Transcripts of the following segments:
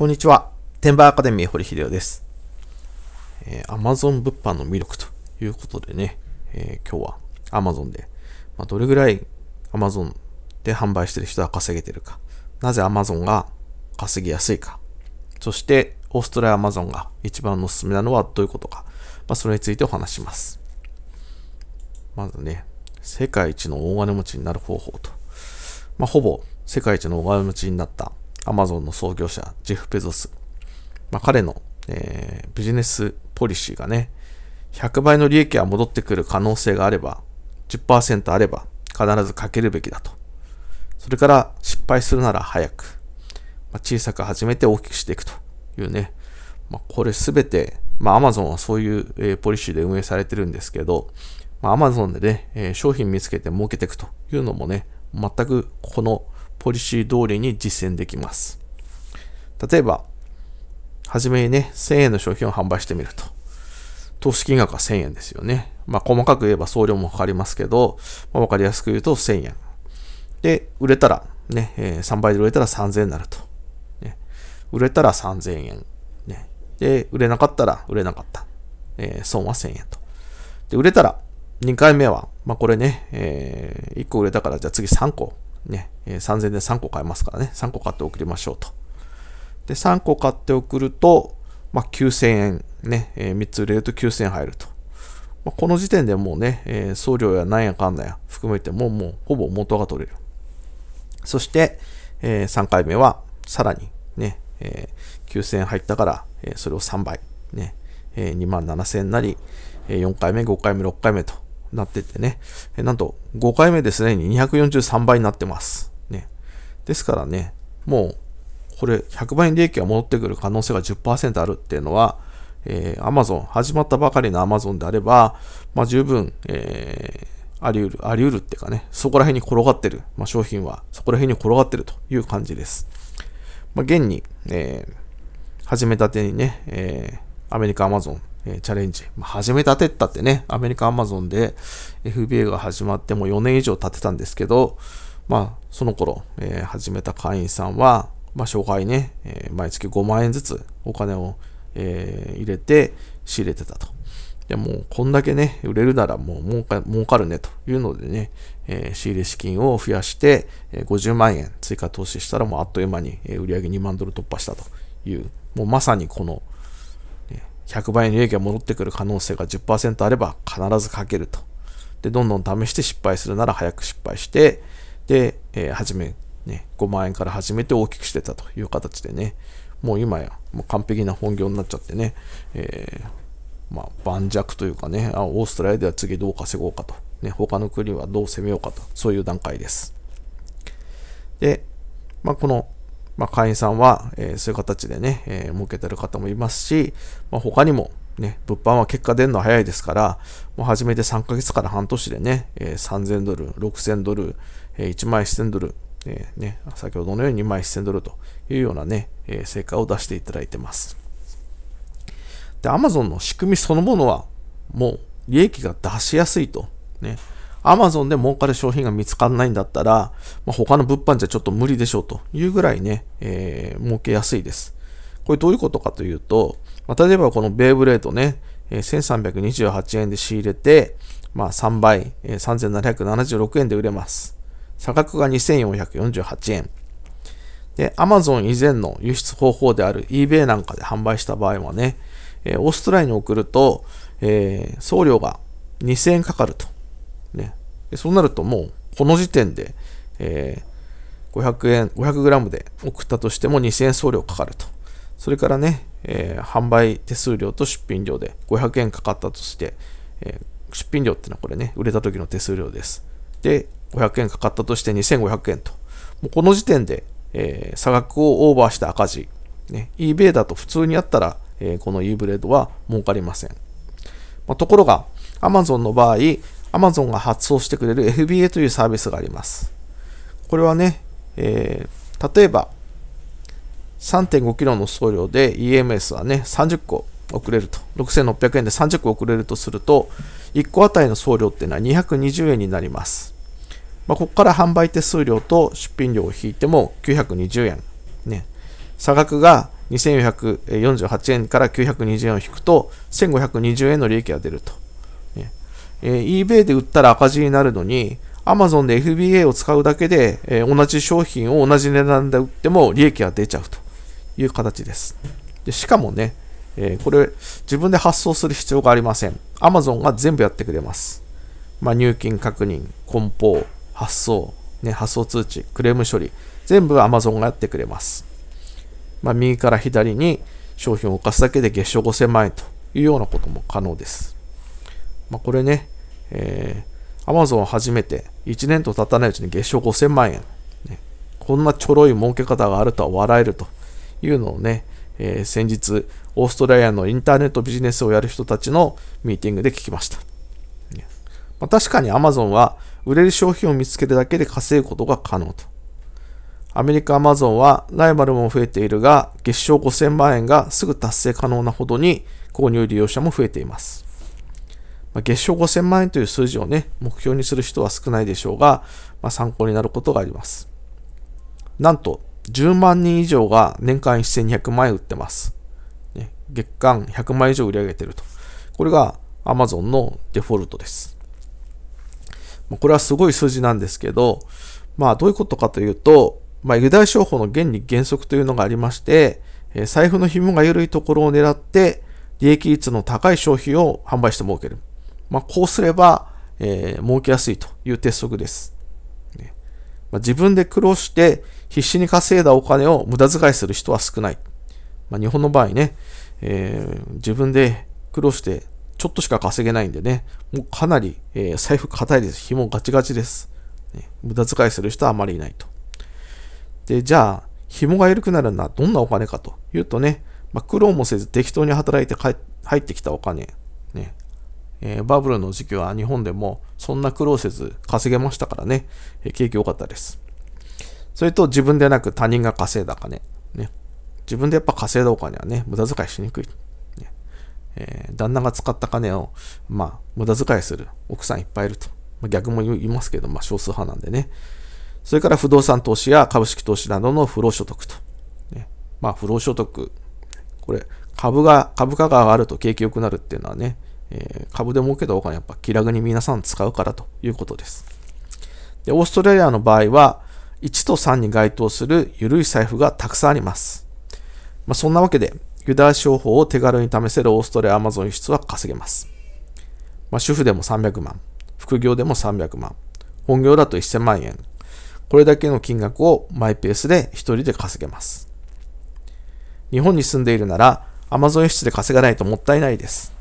こんにちは。テンバーアカデミー堀秀夫です。えー、Amazon 物販の魅力ということでね、えー、今日は Amazon で、まあ、どれぐらい Amazon で販売してる人は稼げてるか、なぜ Amazon が稼ぎやすいか、そしてオーストラリア Amazon が一番のおすすめなのはどういうことか、まあ、それについてお話します。まずね、世界一の大金持ちになる方法と、まあ、ほぼ世界一の大金持ちになったアマゾンの創業者、ジェフ・ペゾス。まあ、彼の、えー、ビジネスポリシーがね、100倍の利益は戻ってくる可能性があれば、10%あれば必ずかけるべきだと。それから失敗するなら早く。まあ、小さく始めて大きくしていくというね。まあ、これすべて、まあ、ゾンはそういう、えー、ポリシーで運営されてるんですけど、まあ、ゾンでね、えー、商品見つけて儲けていくというのもね、全くこのポリシー通りに実践できます。例えば、はじめにね、1000円の商品を販売してみると。投資金額は1000円ですよね。まあ、細かく言えば送料もかかりますけど、まあ、わかりやすく言うと1000円。で、売れたら、ね、えー、3倍で売れたら3000円になると。ね、売れたら3000円、ね。で、売れなかったら売れなかった。えー、損は1000円と。で、売れたら、2回目は、まあ、これね、えー、1個売れたから、じゃあ次3個ね、えー、3000円で3個買えますからね、3個買って送りましょうと。で、3個買って送ると、まあ、9000円、ね、えー、3つ売れると9000円入ると。まあ、この時点でもうね、えー、送料やなんやかんだや含めてもう、もうほぼ元が取れる。そして、えー、3回目はさらにね、えー、9000円入ったから、えー、それを3倍、ね、えー、2万7000円なり、えー、4回目、5回目、6回目と、なっててね、なんと5回目ですに243倍になってます。ね。ですからね、もう、これ100倍に利益が戻ってくる可能性が10%あるっていうのは、えー、アマゾン、始まったばかりのアマゾンであれば、まあ、十分、えー、あり得る、あり得るっていうかね、そこら辺に転がってる、まあ、商品は、そこら辺に転がってるという感じです。まあ、現に、えー、始めたてにね、えー、アメリカアマゾン、えチャレンジ。まあ、始めたてったってね、アメリカアマゾンで FBA が始まってもう4年以上経ってたんですけど、まあ、その頃、えー、始めた会員さんは、まあ、紹介ね、えー、毎月5万円ずつお金を、えー、入れて仕入れてたと。でもう、こんだけね、売れるならもう儲か儲かるねというのでね、え仕入れ資金を増やして、え50万円追加投資したらもうあっという間に、え売上2万ドル突破したという、もうまさにこの100倍の利益が戻ってくる可能性が10%あれば必ずかけると。で、どんどん試して失敗するなら早く失敗して、で、えー、始め、ね、5万円から始めて大きくしてたという形でね、もう今や、もう完璧な本業になっちゃってね、えー、まあ、盤石というかね、あオーストラリアでは次どう稼ごうかと、ね、他の国はどう攻めようかと、そういう段階です。で、まあ、このまあ、会員さんは、えー、そういう形でね、えー、儲けてる方もいますし、まあ、他にも、ね、物販は結果出るの早いですから、もう初めて3ヶ月から半年でね、えー、3000ドル、6000ドル、えー、1万1000ドル、えー、ね、先ほどのように2万1000ドルというようなね、え成果を出していただいてます。で、Amazon の仕組みそのものは、もう利益が出しやすいと、ね、アマゾンで儲かる商品が見つからないんだったら、まあ、他の物販じゃちょっと無理でしょうというぐらいね、えー、儲けやすいです。これどういうことかというと、まあ、例えばこのベイブレードね、1328円で仕入れて、まあ、3倍、3776円で売れます。差額が2448円。で、アマゾン以前の輸出方法である eBay なんかで販売した場合はね、オーストラリアに送ると、えー、送料が2000円かかるとそうなるともうこの時点で、えー、500円、500g で送ったとしても2000円送料かかると。それからね、えー、販売手数料と出品料で500円かかったとして、えー、出品料ってのはこれね、売れた時の手数料です。で、500円かかったとして2500円と。もうこの時点で、えー、差額をオーバーした赤字。ね、eBay だと普通にやったら、えー、この e ブレードは儲かりません。まあ、ところが、Amazon の場合、Amazon が発送してくれる FBA というサービスがあります。これはね、えー、例えば 3.5kg の送料で EMS はね、30個送れると。6600円で30個送れるとすると、1個あたりの送料っていうのは220円になります。まあ、ここから販売手数料と出品料を引いても920円。ね、差額が2448円から920円を引くと1520円の利益が出ると。えー、eBay で売ったら赤字になるのに、Amazon で FBA を使うだけで、えー、同じ商品を同じ値段で売っても利益が出ちゃうという形です。でしかもね、えー、これ自分で発送する必要がありません。Amazon が全部やってくれます。まあ、入金確認、梱包、発送、ね、発送通知、クレーム処理、全部 Amazon がやってくれます。まあ、右から左に商品を置かすだけで月賞5000万円というようなことも可能です。まあ、これね、えー、Amazon めて1年と経たないうちに月賞5000万円、ね、こんなちょろい儲け方があるとは笑えるというのをね、えー、先日、オーストラリアのインターネットビジネスをやる人たちのミーティングで聞きました。ね、まあ、確かに Amazon は売れる商品を見つけるだけで稼ぐことが可能と。アメリカアマゾンはライバルも増えているが、月賞5000万円がすぐ達成可能なほどに購入利用者も増えています。ま月賞5000万円という数字をね、目標にする人は少ないでしょうが、まあ、参考になることがあります。なんと、10万人以上が年間1200万円売ってます。ね、月間100万円以上売り上げてると。これが Amazon のデフォルトです。まあ、これはすごい数字なんですけど、まあどういうことかというと、まあ、ユダヤ商法の原理原則というのがありまして、え財布の紐が緩いところを狙って、利益率の高い商品を販売して儲ける。まあ、こうすれば、えー、儲けやすいという鉄則です。ねまあ、自分で苦労して必死に稼いだお金を無駄遣いする人は少ない。まあ、日本の場合ね、えー、自分で苦労してちょっとしか稼げないんでね、もうかなり、えー、財布硬いです。紐ガチガチです、ね。無駄遣いする人はあまりいないと。で、じゃあ、紐が緩くなるのはどんなお金かというとね、まあ、苦労もせず適当に働いて入ってきたお金、ね、えー、バブルの時期は日本でもそんな苦労せず稼げましたからね、えー、景気良かったです。それと自分でなく他人が稼いだ金。ね、自分でやっぱ稼いだお金はね、無駄遣いしにくい。ねえー、旦那が使った金を、まあ、無駄遣いする奥さんいっぱいいると。まあ、逆も言いますけど、まあ、少数派なんでね。それから不動産投資や株式投資などの不労所得と。ね、まあ、不労所得。これ、株が、株価が上がると景気良くなるっていうのはね、えー、株で儲けたお金やっぱ気楽に皆さん使うからということです。で、オーストラリアの場合は、1と3に該当する緩い財布がたくさんあります。まあ、そんなわけで、ユダヤ商法を手軽に試せるオーストラリアアマゾン輸出は稼げます。まあ、主婦でも300万、副業でも300万、本業だと1000万円。これだけの金額をマイペースで1人で稼げます。日本に住んでいるなら、アマゾン輸出で稼がないともったいないです。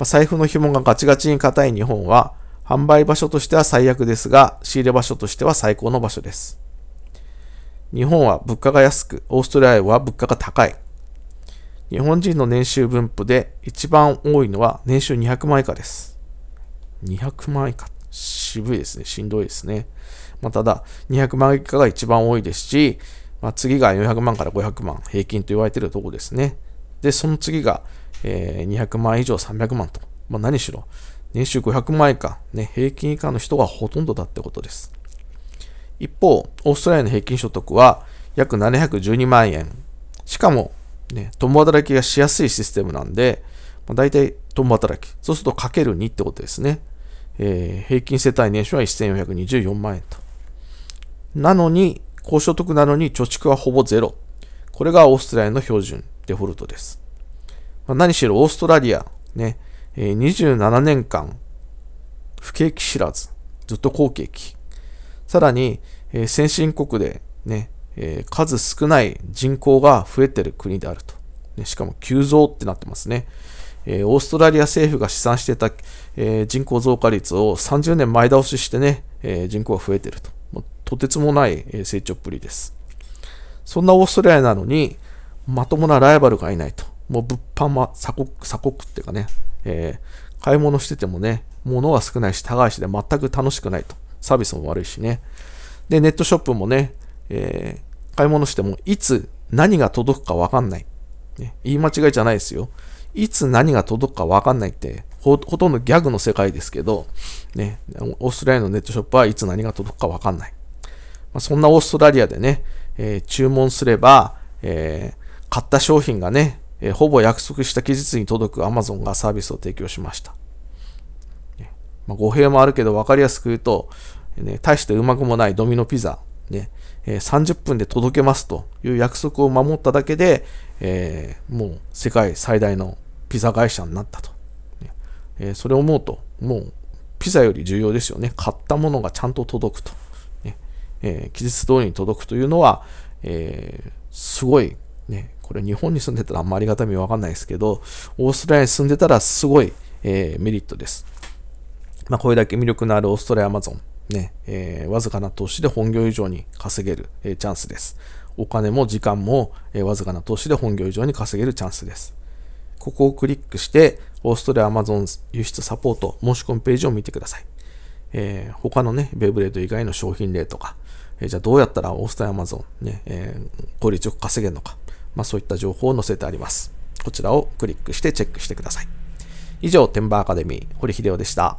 ま財布の紐がガチガチに硬い日本は、販売場所としては最悪ですが、仕入れ場所としては最高の場所です。日本は物価が安く、オーストラリアは物価が高い。日本人の年収分布で一番多いのは年収200万以下です。200万以下。渋いですね。しんどいですね。まあ、ただ、200万以下が一番多いですし、まあ、次が400万から500万平均と言われているところですね。で、その次が、えー、200万以上300万と。まあ、何しろ、年収500万以下、ね、平均以下の人がほとんどだってことです。一方、オーストラリアの平均所得は約712万円。しかも、ね、共働きがしやすいシステムなんで、まあ、大体共働き。そうするとかける2ってことですね。えー、平均世帯年収は1424万円と。なのに、高所得なのに貯蓄はほぼゼロ。これがオーストラリアの標準。デフォルトです。まあ、何しろオーストラリア、ね、えー、27年間、不景気知らず、ずっと好景気。さらに、えー、先進国でね、えー、数少ない人口が増えてる国であると。ね、しかも急増ってなってますね。えー、オーストラリア政府が試算してた、えー、人口増加率を30年前倒ししてね、えー、人口が増えてると。とてつもない成長っぷりです。そんなオーストラリアなのに、まともなライバルがいないと。もう物販は鎖国、鎖国っていうかね、えー、買い物しててもね、物が少ないし、高いしで全く楽しくないと。サービスも悪いしね。で、ネットショップもね、えー、買い物してもいつ何が届くかわかんない、ね。言い間違いじゃないですよ。いつ何が届くかわかんないってほ、ほとんどギャグの世界ですけど、ね、オーストラリアのネットショップはいつ何が届くかわかんない。まあ、そんなオーストラリアでね、えー、注文すれば、えー買った商品がね、えほぼ約束した期日に届く Amazon がサービスを提供しました。まあ、語弊もあるけど分かりやすく言うと、ね、大してうまくもないドミノピザ、ねえ30分で届けますという約束を守っただけで、えー、もう世界最大のピザ会社になったと。ねえそれを思うと、もうピザより重要ですよね。買ったものがちゃんと届くと。ねえー、期日通りに届くというのは、えー、すごいね、これ日本に住んでたらあんまりありがたみわかんないですけど、オーストラリアに住んでたらすごい、えー、メリットです。まあ、これだけ魅力のあるオーストラリアアマゾン、ね、えー、わずかな投資で本業以上に稼げる、えー、チャンスです。お金も時間も、えー、わずかな投資で本業以上に稼げるチャンスです。ここをクリックして、オーストラリアアマゾン輸出サポート申し込みページを見てください。えー、他のね、ベイブレード以外の商品例とか、えー、じゃあどうやったらオースタイアマゾンね、えー、効率よく稼げるのか、まあ、そういった情報を載せてあります。こちらをクリックしてチェックしてください。以上、テンバーアカデミー、堀秀夫でした。